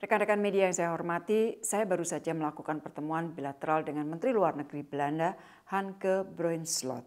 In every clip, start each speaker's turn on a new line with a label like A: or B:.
A: Rekan-rekan media yang saya hormati, saya baru saja melakukan pertemuan bilateral dengan Menteri Luar Negeri Belanda Hanke Bruinslot.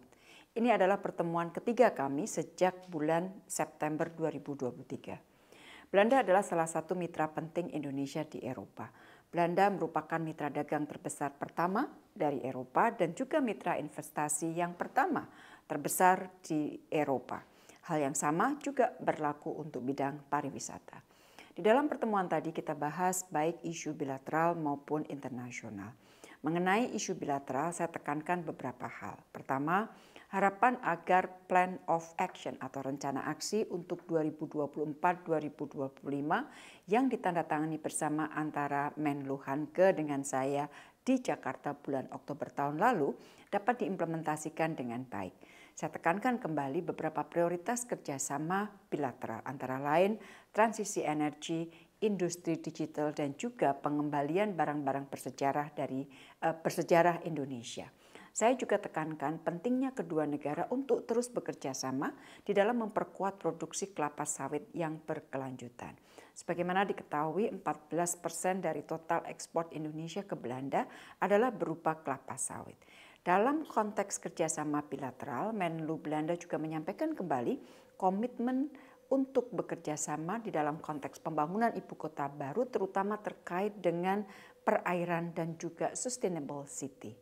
A: Ini adalah pertemuan ketiga kami sejak bulan September 2023. Belanda adalah salah satu mitra penting Indonesia di Eropa. Belanda merupakan mitra dagang terbesar pertama dari Eropa dan juga mitra investasi yang pertama terbesar di Eropa. Hal yang sama juga berlaku untuk bidang pariwisata. Di dalam pertemuan tadi kita bahas baik isu bilateral maupun internasional. Mengenai isu bilateral, saya tekankan beberapa hal. Pertama, harapan agar plan of action atau rencana aksi untuk 2024-2025 yang ditandatangani bersama antara Menlu Hanke dengan saya di Jakarta bulan Oktober tahun lalu dapat diimplementasikan dengan baik. Saya tekankan kembali beberapa prioritas kerjasama bilateral, antara lain transisi energi, industri digital, dan juga pengembalian barang-barang bersejarah dari uh, bersejarah Indonesia. Saya juga tekankan pentingnya kedua negara untuk terus bekerja sama di dalam memperkuat produksi kelapa sawit yang berkelanjutan. Sebagaimana diketahui, 14% dari total ekspor Indonesia ke Belanda adalah berupa kelapa sawit. Dalam konteks kerjasama bilateral, Menlu Belanda juga menyampaikan kembali komitmen untuk bekerja sama di dalam konteks pembangunan ibu kota baru, terutama terkait dengan perairan dan juga sustainable city.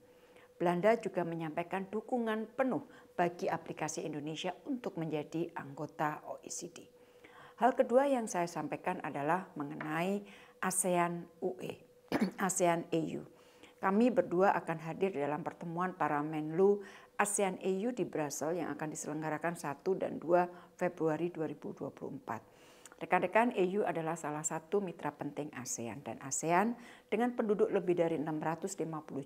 A: Belanda juga menyampaikan dukungan penuh bagi aplikasi Indonesia untuk menjadi anggota OECD. Hal kedua yang saya sampaikan adalah mengenai ASEAN UE, ASEAN EU. Kami berdua akan hadir dalam pertemuan para Menlu ASEAN EU di Brussels yang akan diselenggarakan 1 dan 2 Februari 2024. Rekan-rekan EU adalah salah satu mitra penting ASEAN dan ASEAN dengan penduduk lebih dari 650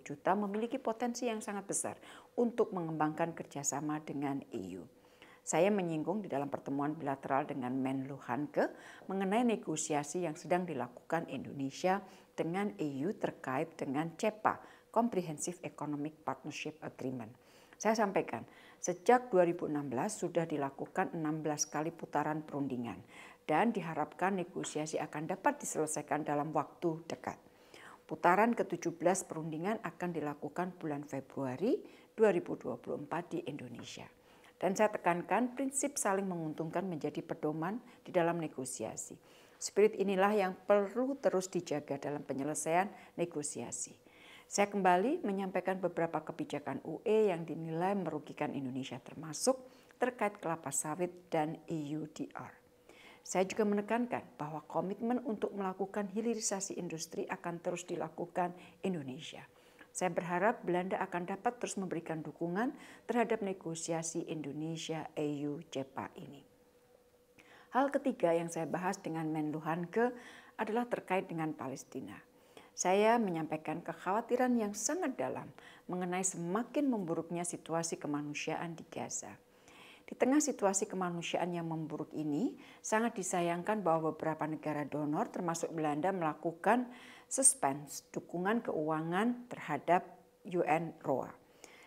A: juta memiliki potensi yang sangat besar untuk mengembangkan kerjasama dengan EU saya menyinggung di dalam pertemuan bilateral dengan Menlu Hanke mengenai negosiasi yang sedang dilakukan Indonesia dengan EU terkait dengan CEPA, Comprehensive Economic Partnership Agreement. Saya sampaikan, sejak 2016 sudah dilakukan 16 kali putaran perundingan dan diharapkan negosiasi akan dapat diselesaikan dalam waktu dekat. Putaran ke-17 perundingan akan dilakukan bulan Februari 2024 di Indonesia. Dan saya tekankan prinsip saling menguntungkan menjadi pedoman di dalam negosiasi. Spirit inilah yang perlu terus dijaga dalam penyelesaian negosiasi. Saya kembali menyampaikan beberapa kebijakan UE yang dinilai merugikan Indonesia termasuk terkait kelapa sawit dan EUDR. Saya juga menekankan bahwa komitmen untuk melakukan hilirisasi industri akan terus dilakukan Indonesia. Saya berharap Belanda akan dapat terus memberikan dukungan terhadap negosiasi Indonesia EU JEPA ini. Hal ketiga yang saya bahas dengan Menlu Hanke adalah terkait dengan Palestina. Saya menyampaikan kekhawatiran yang sangat dalam mengenai semakin memburuknya situasi kemanusiaan di Gaza. Di tengah situasi kemanusiaan yang memburuk ini, sangat disayangkan bahwa beberapa negara donor termasuk Belanda melakukan suspense dukungan keuangan terhadap UN ROA.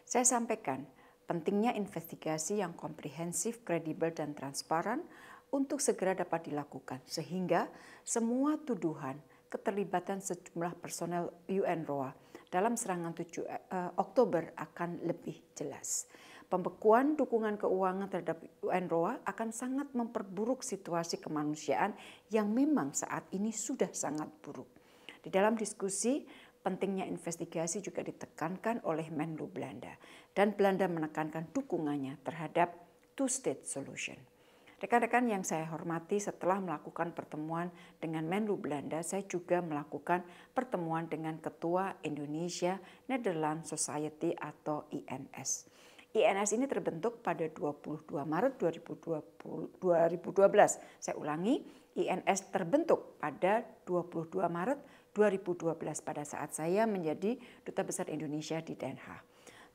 A: Saya sampaikan pentingnya investigasi yang komprehensif, kredibel, dan transparan untuk segera dapat dilakukan sehingga semua tuduhan keterlibatan sejumlah personel UN ROA dalam serangan 7 eh, Oktober akan lebih jelas. Pembekuan dukungan keuangan terhadap UN ROA akan sangat memperburuk situasi kemanusiaan yang memang saat ini sudah sangat buruk. Di dalam diskusi, pentingnya investigasi juga ditekankan oleh Menlu Belanda dan Belanda menekankan dukungannya terhadap two-state solution. Rekan-rekan yang saya hormati setelah melakukan pertemuan dengan Menlu Belanda, saya juga melakukan pertemuan dengan Ketua Indonesia Netherlands Society atau INS. INS ini terbentuk pada 22 Maret 2020, 2012. Saya ulangi, INS terbentuk pada 22 Maret 2012 pada saat saya menjadi Duta Besar Indonesia di Den Haag.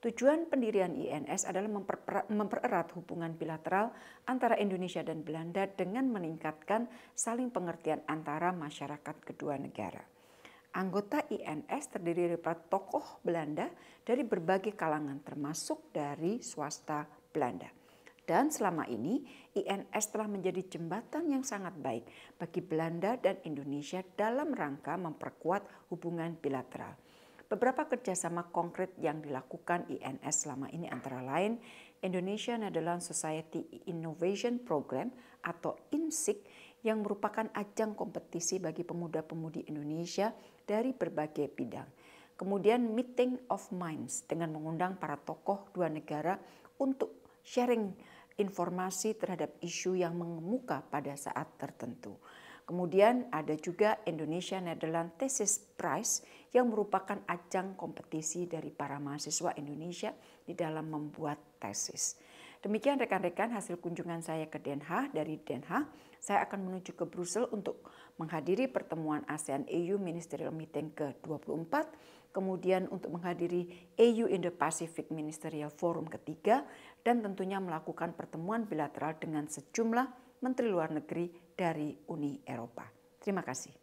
A: Tujuan pendirian INS adalah mempererat hubungan bilateral antara Indonesia dan Belanda dengan meningkatkan saling pengertian antara masyarakat kedua negara. Anggota INS terdiri dari tokoh Belanda dari berbagai kalangan termasuk dari swasta Belanda. Dan selama ini INS telah menjadi jembatan yang sangat baik bagi Belanda dan Indonesia dalam rangka memperkuat hubungan bilateral. Beberapa kerjasama konkret yang dilakukan INS selama ini antara lain Indonesia Netherlands Society Innovation Program atau INSIC yang merupakan ajang kompetisi bagi pemuda-pemudi Indonesia dari berbagai bidang. Kemudian Meeting of Minds dengan mengundang para tokoh dua negara untuk sharing informasi terhadap isu yang mengemuka pada saat tertentu. Kemudian ada juga Indonesia Netherlands Thesis Prize yang merupakan ajang kompetisi dari para mahasiswa Indonesia di dalam membuat tesis. Demikian rekan-rekan hasil kunjungan saya ke Den Haag dari Den Haag. Saya akan menuju ke Brussel untuk menghadiri pertemuan ASEAN EU Ministerial Meeting ke-24 kemudian untuk menghadiri EU Indo-Pacific Ministerial Forum ketiga, dan tentunya melakukan pertemuan bilateral dengan sejumlah menteri luar negeri dari Uni Eropa. Terima kasih.